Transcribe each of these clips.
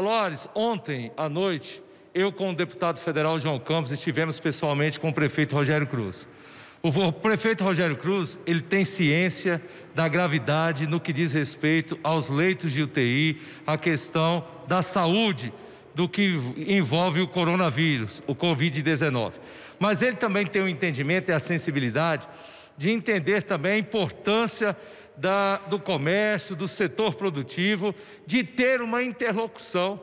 Olores, ontem à noite, eu com o deputado federal João Campos estivemos pessoalmente com o prefeito Rogério Cruz. O prefeito Rogério Cruz, ele tem ciência da gravidade no que diz respeito aos leitos de UTI, a questão da saúde do que envolve o coronavírus, o COVID-19. Mas ele também tem o um entendimento e a sensibilidade de entender também a importância da, do comércio, do setor produtivo, de ter uma interlocução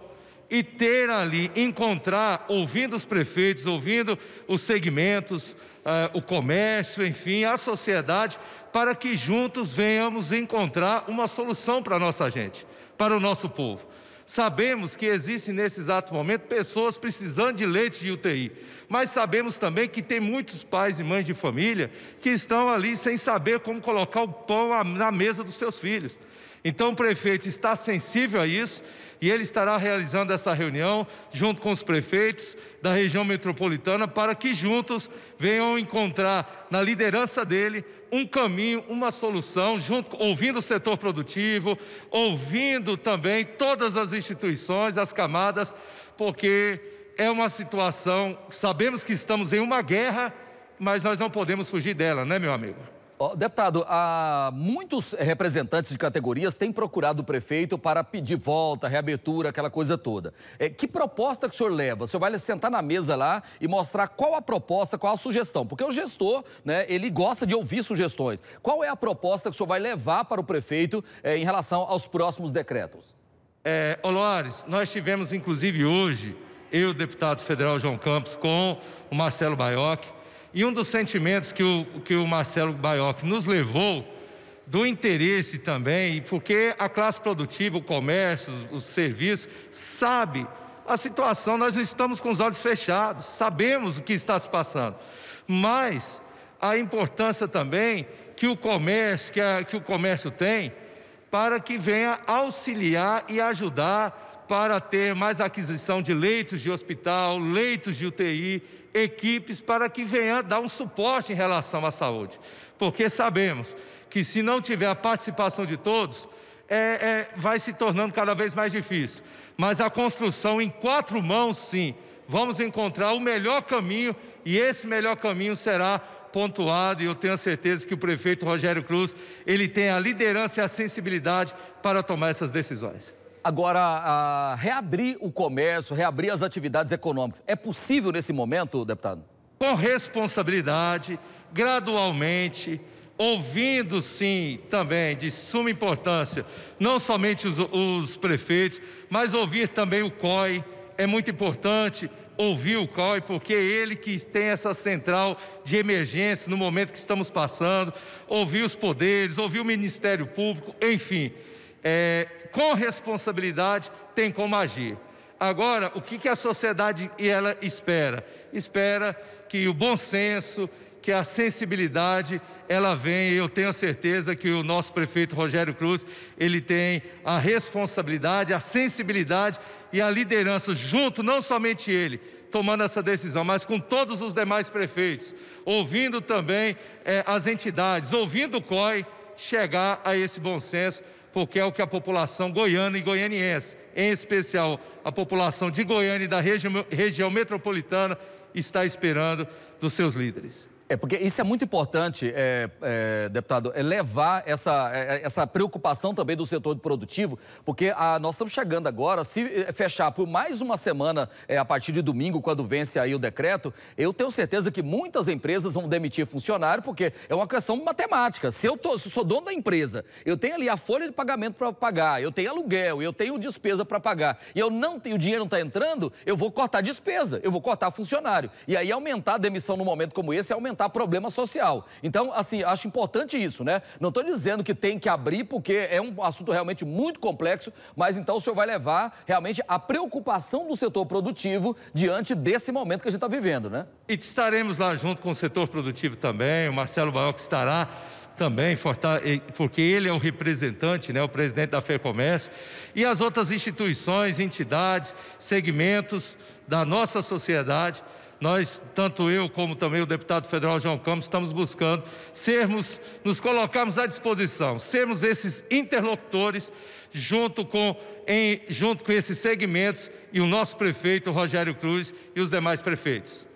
e ter ali, encontrar, ouvindo os prefeitos, ouvindo os segmentos, uh, o comércio, enfim, a sociedade, para que juntos venhamos encontrar uma solução para a nossa gente, para o nosso povo. Sabemos que existem nesse exato momento pessoas precisando de leite de UTI, mas sabemos também que tem muitos pais e mães de família que estão ali sem saber como colocar o pão na mesa dos seus filhos. Então o prefeito está sensível a isso e ele estará realizando essa reunião junto com os prefeitos da região metropolitana para que juntos venham encontrar na liderança dele um caminho, uma solução, junto ouvindo o setor produtivo, ouvindo também todas as instituições, as camadas, porque é uma situação, sabemos que estamos em uma guerra, mas nós não podemos fugir dela, né, meu amigo? Oh, deputado, há muitos representantes de categorias têm procurado o prefeito para pedir volta, reabertura, aquela coisa toda. É, que proposta que o senhor leva? O senhor vai sentar na mesa lá e mostrar qual a proposta, qual a sugestão? Porque o gestor, né, ele gosta de ouvir sugestões. Qual é a proposta que o senhor vai levar para o prefeito é, em relação aos próximos decretos? É, Olores, nós tivemos inclusive hoje, eu, deputado federal João Campos, com o Marcelo Baioc, e um dos sentimentos que o, que o Marcelo Baioc nos levou, do interesse também, porque a classe produtiva, o comércio, os, os serviços, sabe a situação, nós não estamos com os olhos fechados, sabemos o que está se passando. Mas a importância também que o comércio, que, a, que o comércio tem para que venha auxiliar e ajudar para ter mais aquisição de leitos de hospital, leitos de UTI, equipes para que venha dar um suporte em relação à saúde. Porque sabemos que se não tiver a participação de todos, é, é, vai se tornando cada vez mais difícil. Mas a construção em quatro mãos, sim, vamos encontrar o melhor caminho e esse melhor caminho será pontuado e eu tenho certeza que o prefeito Rogério Cruz, ele tem a liderança e a sensibilidade para tomar essas decisões. Agora, a reabrir o comércio, reabrir as atividades econômicas, é possível nesse momento, deputado? Com responsabilidade, gradualmente, ouvindo sim também de suma importância, não somente os, os prefeitos, mas ouvir também o COI. É muito importante ouvir o COI, porque é ele que tem essa central de emergência no momento que estamos passando, ouvir os poderes, ouvir o Ministério Público, enfim é, com responsabilidade, tem como agir. Agora, o que, que a sociedade ela espera? Espera que o bom senso, que a sensibilidade, ela venha. Eu tenho certeza que o nosso prefeito Rogério Cruz, ele tem a responsabilidade, a sensibilidade e a liderança junto, não somente ele, tomando essa decisão, mas com todos os demais prefeitos, ouvindo também é, as entidades, ouvindo o COI chegar a esse bom senso porque é o que a população goiana e goianiense, em especial a população de Goiânia e da região, região metropolitana, está esperando dos seus líderes. É, porque isso é muito importante, é, é, deputado, é levar essa, é, é, essa preocupação também do setor produtivo, porque a, nós estamos chegando agora, se é, fechar por mais uma semana a partir de domingo, quando vence aí o decreto, eu tenho certeza que muitas empresas vão demitir funcionário, porque é uma questão matemática. Se eu, tô, se eu sou dono da empresa, eu tenho ali a folha de pagamento para pagar, eu tenho aluguel, eu tenho despesa para pagar, e eu não tenho, o dinheiro não está entrando, eu vou cortar despesa, eu vou cortar funcionário. E aí aumentar a demissão num momento como esse é aumentar enfrentar problema social. Então, assim, acho importante isso, né? Não estou dizendo que tem que abrir, porque é um assunto realmente muito complexo, mas então o senhor vai levar realmente a preocupação do setor produtivo diante desse momento que a gente está vivendo, né? E estaremos lá junto com o setor produtivo também, o Marcelo Baioc estará também, porque ele é o representante, né, o presidente da FEComércio, e as outras instituições, entidades, segmentos da nossa sociedade. Nós, tanto eu como também o deputado federal João Campos, estamos buscando sermos, nos colocarmos à disposição, sermos esses interlocutores junto com, em, junto com esses segmentos e o nosso prefeito Rogério Cruz e os demais prefeitos.